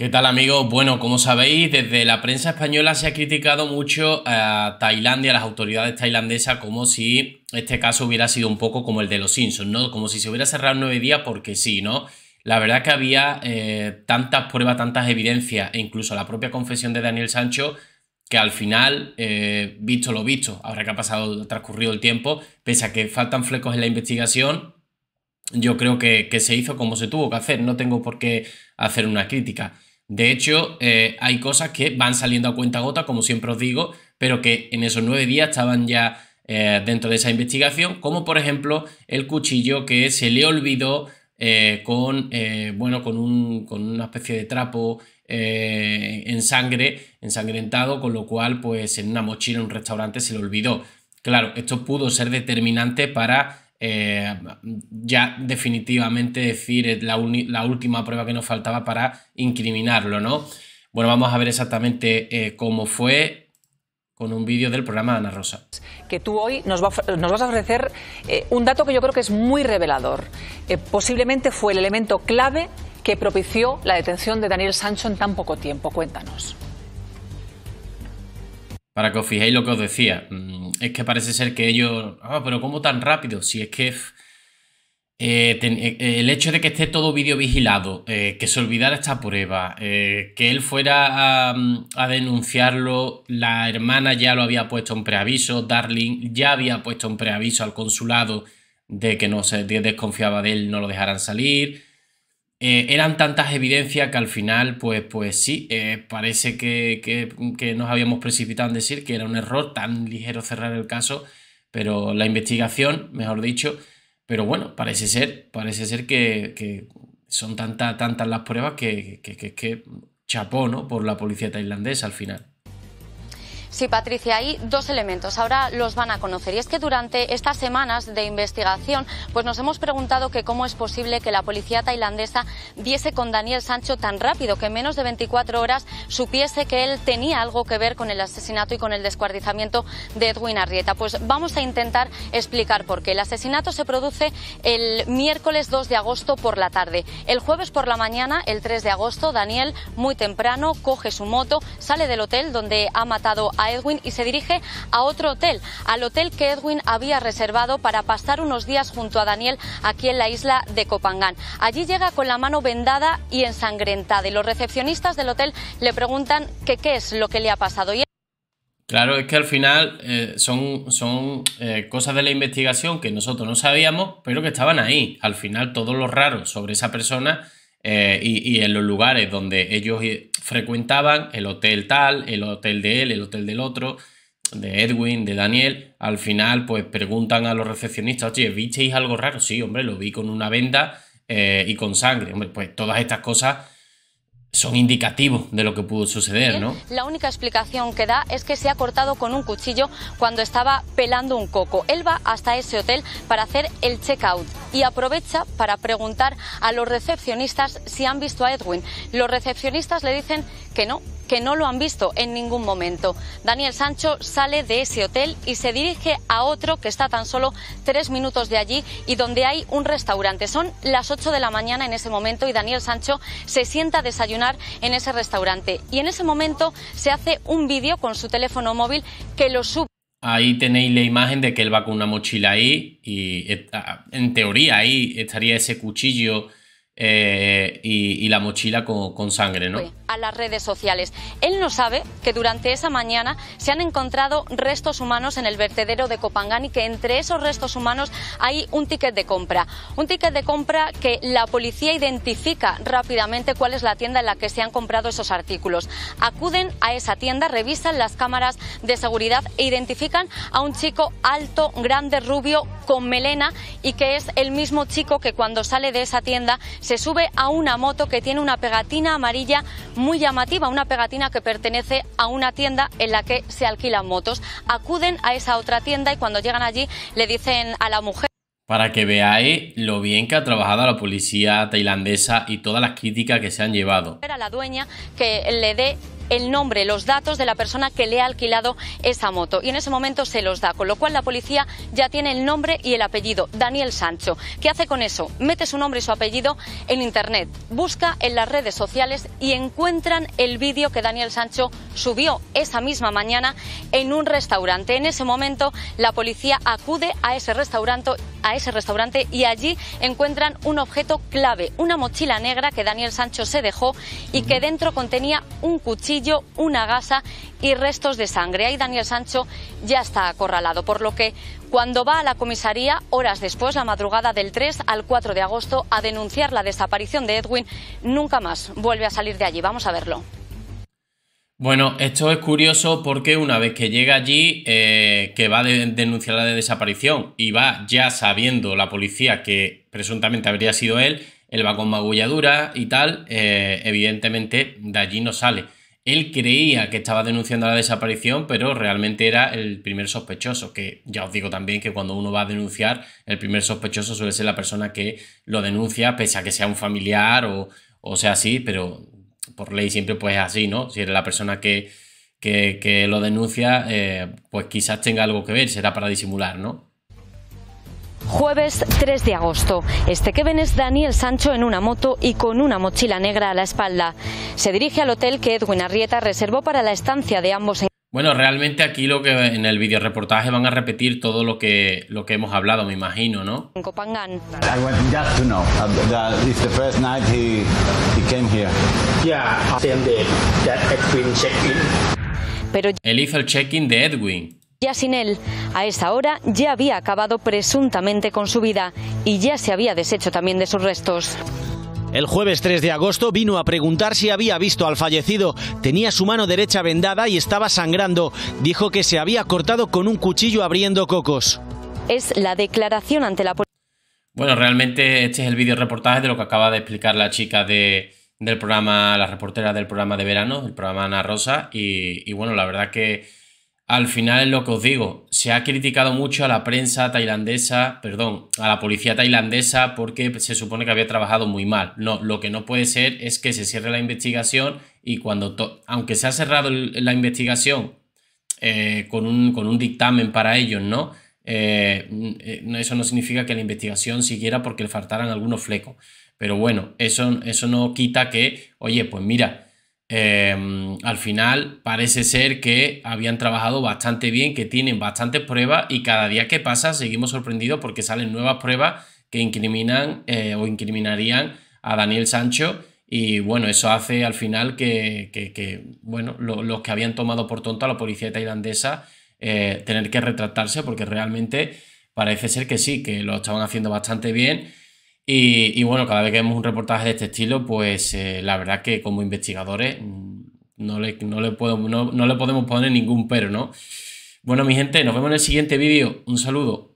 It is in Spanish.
¿Qué tal amigos? Bueno, como sabéis, desde la prensa española se ha criticado mucho a Tailandia, a las autoridades tailandesas, como si este caso hubiera sido un poco como el de los Simpsons, ¿no? Como si se hubiera cerrado nueve días porque sí, ¿no? La verdad que había eh, tantas pruebas, tantas evidencias, e incluso la propia confesión de Daniel Sancho, que al final, eh, visto lo visto, ahora que ha pasado, transcurrido el tiempo, pese a que faltan flecos en la investigación, yo creo que se hizo como se tuvo que hacer, no tengo por qué hacer una crítica. De hecho, eh, hay cosas que van saliendo a cuenta gota, como siempre os digo, pero que en esos nueve días estaban ya eh, dentro de esa investigación, como por ejemplo el cuchillo que se le olvidó eh, con, bueno, con, con una especie de trapo en sangre, ensangrentado, con lo cual pues en una mochila en un restaurante se le olvidó. Claro, esto pudo ser determinante para eh, ya definitivamente decir eh, la, la, última prueba que nos faltaba para incriminarlo, ¿no? Bueno, vamos a ver exactamente eh, cómo fue con un vídeo del programa Ana Rosa. Que tú hoy nos, vas a ofrecer un dato que yo creo que es muy revelador. posiblemente fue el elemento clave que propició la detención de Daniel Sancho en tan poco tiempo. Cuéntanos. Para que os fijéis lo que os decía. Mm, es que parece ser que ellos. Ah, pero ¿cómo tan rápido? Si es que. Eh, eh, eh, el hecho de que esté todo video vigilado, que se olvidara esta prueba, que él fuera mm, a, denunciarlo, la hermana ya lo había puesto en preaviso, Darling ya había puesto en preaviso al consulado de que no se desconfiaba de él, no lo dejaran salir. Eh, eran tantas evidencias que al final, pues, pues sí, eh, parece que, nos habíamos precipitado en decir que era un error tan ligero cerrar el caso, pero la investigación, mejor dicho, pero bueno, parece ser, parece ser que, son tantas, tantas las pruebas que, que, chapó, ¿no? Por la policía tailandesa al final. Sí, Patricia, hay dos elementos. Ahora los van a conocer. Y es que durante estas semanas de investigación, pues nos hemos preguntado que cómo es posible que la policía tailandesa diese con Daniel Sancho tan rápido, que en menos de 24 horas supiese que él tenía algo que ver con el asesinato y con el descuartizamiento de Edwin Arrieta. Pues vamos a intentar explicar por qué. El asesinato se produce el miércoles 2 de agosto por la tarde. El jueves por la mañana, el 3 de agosto, Daniel, muy temprano, coge su moto, sale del hotel donde ha matado a a Edwin y se dirige a otro hotel, al hotel que Edwin había reservado para pasar unos días junto a Daniel aquí en la isla de Copangán. Allí llega con la mano vendada y ensangrentada y los recepcionistas del hotel le preguntan qué es lo que le ha pasado. Y Claro, es que al final eh, son, son eh, cosas de la investigación que nosotros no sabíamos, pero que estaban ahí. Al final todo lo raro sobre esa persona eh, y, en los lugares donde ellos eh, frecuentaban, el hotel tal, el hotel de él, el hotel del otro, de Edwin, de Daniel, al final pues preguntan a los recepcionistas, oye, ¿visteis algo raro? Sí, hombre, lo vi con una venda eh, y con sangre. Hombre, pues todas estas cosas son indicativos de lo que pudo suceder, ¿no? La única explicación que da es que se ha cortado con un cuchillo cuando estaba pelando un coco. Él va hasta ese hotel para hacer el check-out y aprovecha para preguntar a los recepcionistas si han visto a Edwin. Los recepcionistas le dicen que no, que no lo han visto en ningún momento. Daniel Sancho sale de ese hotel y se dirige a otro que está tan solo tres minutos de allí y donde hay un restaurante. Son las 8 de la mañana en ese momento y Daniel Sancho se sienta a desayunar en ese restaurante. Y en ese momento se hace un vídeo con su teléfono móvil que lo sube. Ahí tenéis la imagen de que él va con una mochila ahí y en teoría ahí estaría ese cuchillo eh, y, la mochila con, con, sangre, ¿no? A las redes sociales. Él no sabe que durante esa mañana se han encontrado restos humanos en el vertedero de Copangán y que entre esos restos humanos hay un ticket de compra. Un ticket de compra que la policía identifica rápidamente cuál es la tienda en la que se han comprado esos artículos. Acuden a esa tienda, revisan las cámaras de seguridad e identifican a un chico alto, grande, rubio, con melena y que es el mismo chico que cuando sale de esa tienda se sube a una moto que tiene una pegatina amarilla muy llamativa, una pegatina que pertenece a una tienda en la que se alquilan motos. Acuden a esa otra tienda y cuando llegan allí le dicen a la mujer para que veáis lo bien que ha trabajado la policía tailandesa y todas las críticas que se han llevado. la dueña que le dé el nombre, los datos de la persona que le ha alquilado esa moto. Y en ese momento se los da, con lo cual la policía ya tiene el nombre y el apellido, Daniel Sancho. ¿Qué hace con eso? Mete su nombre y su apellido en Internet, busca en las redes sociales y encuentran el vídeo que Daniel Sancho subió esa misma mañana en un restaurante. En ese momento la policía acude a ese restaurante, a ese restaurante y allí encuentran un objeto clave, una mochila negra que Daniel Sancho se dejó y que dentro contenía un cuchillo una gasa y restos de sangre. Ahí Daniel Sancho ya está acorralado, por lo que cuando va a la comisaría, horas después, la madrugada del 3 al 4 de agosto, a denunciar la desaparición de Edwin, nunca más vuelve a salir de allí. Vamos a verlo. Bueno, esto es curioso porque una vez que llega allí, eh, que va a denunciar la desaparición y va ya sabiendo la policía que presuntamente habría sido él, él va con magulladura y tal, eh, evidentemente de allí no sale. Él creía que estaba denunciando la desaparición, pero realmente era el primer sospechoso, que ya os digo también que cuando uno va a denunciar, el primer sospechoso suele ser la persona que lo denuncia, pese a que sea un familiar o, sea así, pero por ley siempre pues es así, ¿no? Si eres la persona que, que, lo denuncia, eh, pues quizás tenga algo que ver, será para disimular, ¿no? jueves 3 de agosto. Este que ven es Daniel Sancho en una moto y con una mochila negra a la espalda. Se dirige al hotel que Edwin Arrieta reservó para la estancia de ambos en bueno, realmente aquí lo que en el videoreportaje van a repetir todo lo que lo que hemos hablado, me imagino, ¿no? En Copangán. I just to know uh, that the first night he he came here. Yeah, same day that Edwin checked in. Pero él hizo el check-in de Edwin. Ya sin él, a esa hora ya había acabado presuntamente con su vida y ya se había deshecho también de sus restos. El jueves 3 de agosto vino a preguntar si había visto al fallecido. Tenía su mano derecha vendada y estaba sangrando. Dijo que se había cortado con un cuchillo abriendo cocos. Es la declaración ante la policía. Bueno, realmente este es el vídeo reportaje de lo que acaba de explicar la chica de, del programa, la reportera del programa de verano, el programa Ana Rosa. y bueno, la verdad que al final es lo que os digo, se ha criticado mucho a la prensa tailandesa, perdón, a la policía tailandesa porque se supone que había trabajado muy mal. No, lo que no puede ser es que se cierre la investigación y cuando, aunque se ha cerrado la investigación eh, con, un, con, un, dictamen para ellos, ¿no? Eh, mm, eh, eso no significa que la investigación siguiera porque le faltaran algunos flecos. Pero bueno, eso, eso no quita que, oye, pues mira, Em, al final parece ser que habían trabajado bastante bien, que tienen bastantes pruebas y cada día que pasa seguimos sorprendidos porque salen nuevas pruebas que incriminan eh, o incriminarían a Daniel Sancho y bueno, eso hace al final que, bueno, los que habían tomado por tonto a la policía tailandesa eh, tener que retractarse porque realmente parece ser que sí, que lo estaban haciendo bastante bien y, bueno, cada vez que vemos un reportaje de este estilo, pues eh, la verdad que como investigadores mm, no no, le puedo, no le podemos poner ningún pero, ¿no? Bueno, mi gente, nos vemos en el siguiente vídeo. Un saludo.